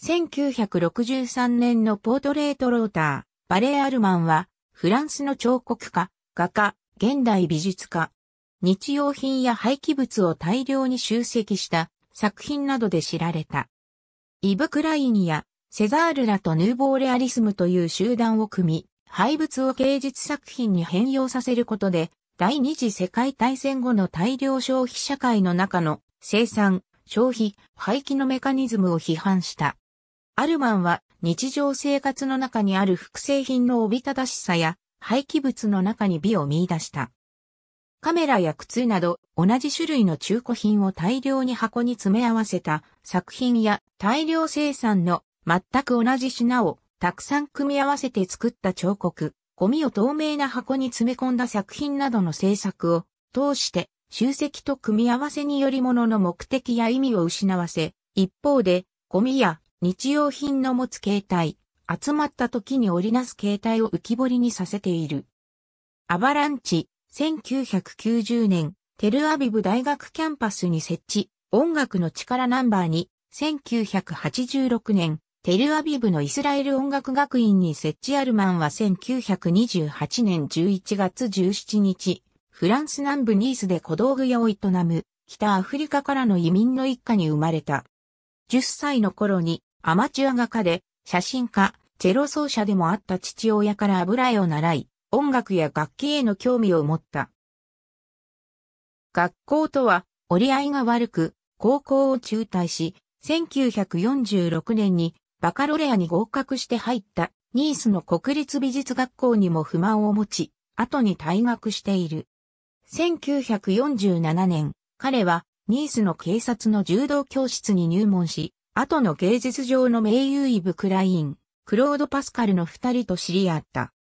1963年のポートレートローター、バレー・アルマンは、フランスの彫刻家、画家、現代美術家。日用品や廃棄物を大量に集積した作品などで知られた。イブ・クラインやセザールらとヌーボーレアリスムという集団を組み、廃物を芸術作品に変容させることで、第二次世界大戦後の大量消費社会の中の生産、消費、廃棄のメカニズムを批判した。アルマンは日常生活の中にある複製品のおびただしさや廃棄物の中に美を見出した。カメラや靴など同じ種類の中古品を大量に箱に詰め合わせた作品や大量生産の全く同じ品をたくさん組み合わせて作った彫刻、ゴミを透明な箱に詰め込んだ作品などの制作を通して集積と組み合わせによりものの目的や意味を失わせ、一方でゴミや日用品の持つ形態、集まった時に織りなす形態を浮き彫りにさせている。アバランチ、1990年、テルアビブ大学キャンパスに設置、音楽の力ナンバーに、1986年、テルアビブのイスラエル音楽学院に設置アルマンは1928年11月17日、フランス南部ニースで小道具屋を営む、北アフリカからの移民の一家に生まれた。10歳の頃にアマチュア画家で、写真家、チェロ奏者でもあった父親から油絵を習い、音楽や楽器への興味を持った。学校とは折り合いが悪く、高校を中退し、1946年にバカロレアに合格して入ったニースの国立美術学校にも不満を持ち、後に退学している。1947年、彼はニースの警察の柔道教室に入門し、後の芸術上の名優イブ・クライン、クロード・パスカルの二人と知り合った。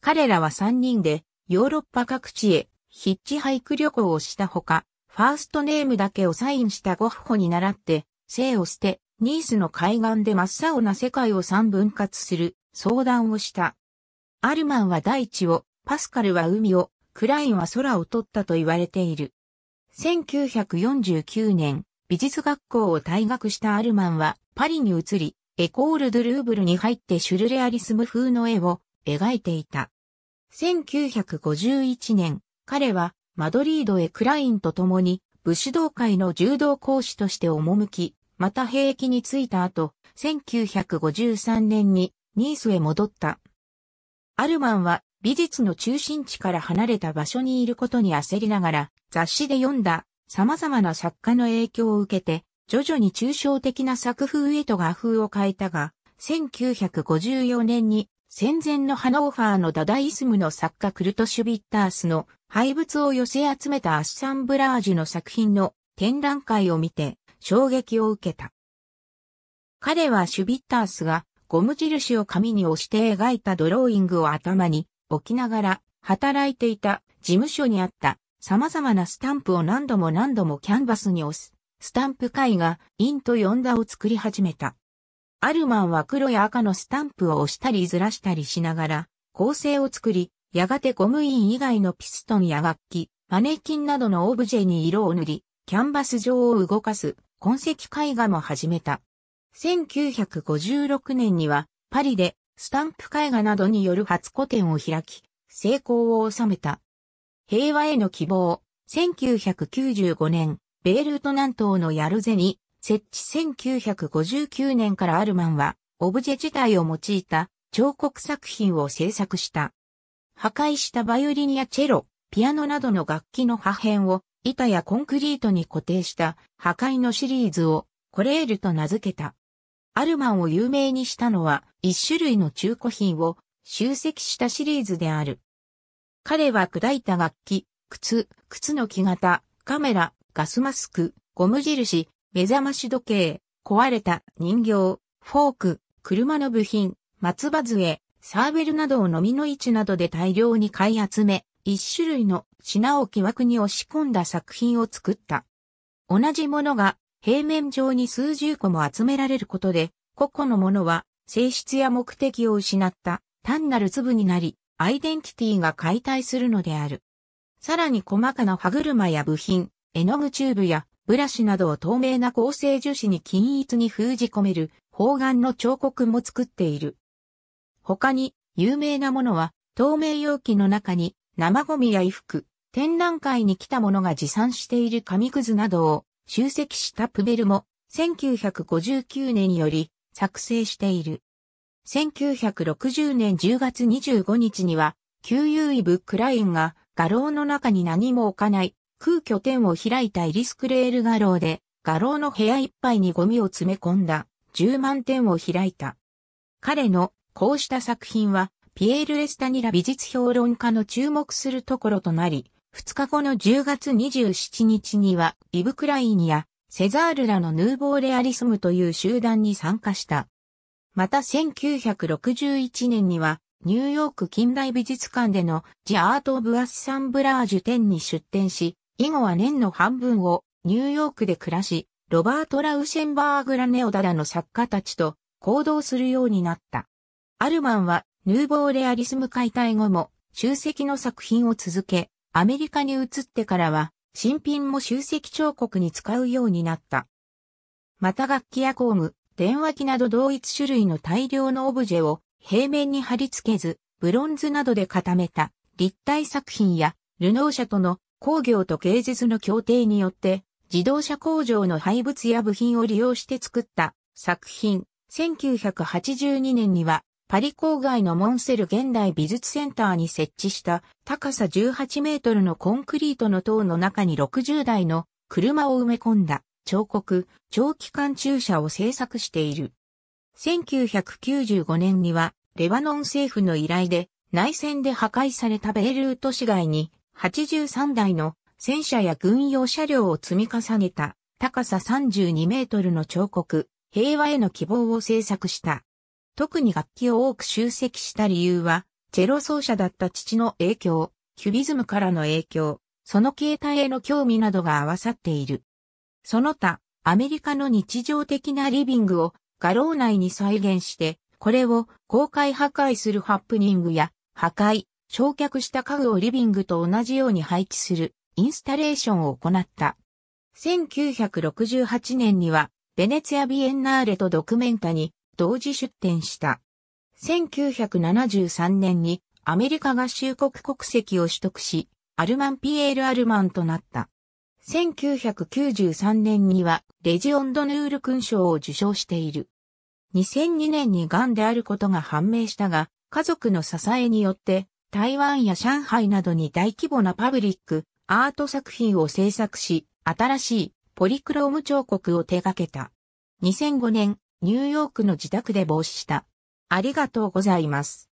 彼らは三人でヨーロッパ各地へヒッチハイク旅行をしたほか、ファーストネームだけをサインしたゴッホに習って、生を捨て、ニースの海岸で真っ青な世界を三分割する相談をした。アルマンは大地を、パスカルは海を、クラインは空を取ったと言われている。1949年、美術学校を退学したアルマンはパリに移り、エコール・ドゥ・ルーブルに入ってシュルレアリスム風の絵を描いていた。1951年、彼はマドリードへクラインと共に武士道会の柔道講師として赴き、また兵役に就いた後、1953年にニースへ戻った。アルマンは美術の中心地から離れた場所にいることに焦りながら雑誌で読んだ様々な作家の影響を受けて、徐々に抽象的な作風へと画風を変えたが、1954年に戦前のハノーファーのダダイスムの作家クルト・シュビッタースの廃物を寄せ集めたアッサンブラージュの作品の展覧会を見て衝撃を受けた。彼はシュビッタースがゴム印を紙に押して描いたドローイングを頭に置きながら働いていた事務所にあった様々なスタンプを何度も何度もキャンバスに押す、スタンプ絵画、インと呼んだを作り始めた。アルマンは黒や赤のスタンプを押したりずらしたりしながら、構成を作り、やがてゴム印以外のピストンや楽器、マネキンなどのオブジェに色を塗り、キャンバス上を動かす、痕跡絵画も始めた。1956年には、パリで、スタンプ絵画などによる初個展を開き、成功を収めた。平和への希望。1995年、ベールート南東のヤルゼに、設置1959年からアルマンは、オブジェ自体を用いた彫刻作品を制作した。破壊したバイオリンやチェロ、ピアノなどの楽器の破片を板やコンクリートに固定した破壊のシリーズをコレールと名付けた。アルマンを有名にしたのは一種類の中古品を集積したシリーズである。彼は砕いた楽器、靴、靴の木型、カメラ、ガスマスク、ゴム印、目覚まし時計、壊れた人形、フォーク、車の部品、松葉杖、サーベルなどを飲みの位置などで大量に買い集め、一種類の品を木枠に押し込んだ作品を作った。同じものが平面上に数十個も集められることで、個々のものは性質や目的を失った単なる粒になり、アイデンティティが解体するのである。さらに細かな歯車や部品、絵の具チューブやブラシなどを透明な合成樹脂に均一に封じ込める方眼の彫刻も作っている。他に有名なものは透明容器の中に生ゴミや衣服、展覧会に来た者が持参している紙くずなどを集積したプベルも1959年により作成している。1960年10月25日には、旧優イブクラインが画廊の中に何も置かない空拠点を開いたイリスクレール画廊で画廊の部屋いっぱいにゴミを詰め込んだ10万点を開いた。彼のこうした作品はピエール・エスタニラ美術評論家の注目するところとなり、2日後の10月27日にはイブ・クラインやセザールらのヌーボーレアリスムという集団に参加した。また1961年には、ニューヨーク近代美術館でのジアート・オブ・アッサンブラージュ展に出展し、以後は年の半分をニューヨークで暮らし、ロバート・ラウシェンバーグ・ラネオダダの作家たちと行動するようになった。アルマンはヌーボーレアリスム解体後も集積の作品を続け、アメリカに移ってからは新品も集積彫刻に使うようになった。また楽器や工具、電話機など同一種類の大量のオブジェを平面に貼り付けず、ブロンズなどで固めた立体作品や、ルノー社との工業と芸術の協定によって、自動車工場の廃物や部品を利用して作った作品。1982年には、パリ郊外のモンセル現代美術センターに設置した高さ18メートルのコンクリートの塔の中に60台の車を埋め込んだ彫刻、長期間注射を制作している。1995年には、レバノン政府の依頼で、内戦で破壊されたベイルート市街に、83台の戦車や軍用車両を積み重ねた、高さ32メートルの彫刻、平和への希望を制作した。特に楽器を多く集積した理由は、チェロ奏者だった父の影響、キュビズムからの影響、その形態への興味などが合わさっている。その他、アメリカの日常的なリビングを画廊内に再現して、これを公開破壊するハプニングや、破壊、焼却した家具をリビングと同じように配置するインスタレーションを行った。1968年には、ベネツィア・ビエンナーレとドクメンタに同時出展した。1973年にアメリカ合衆国国籍を取得し、アルマン・ピエール・アルマンとなった。1993年にはレジオンドヌール勲章を受章している。2002年に癌であることが判明したが、家族の支えによって台湾や上海などに大規模なパブリック、アート作品を制作し、新しいポリクローム彫刻を手掛けた。2005年、ニューヨークの自宅で防止した。ありがとうございます。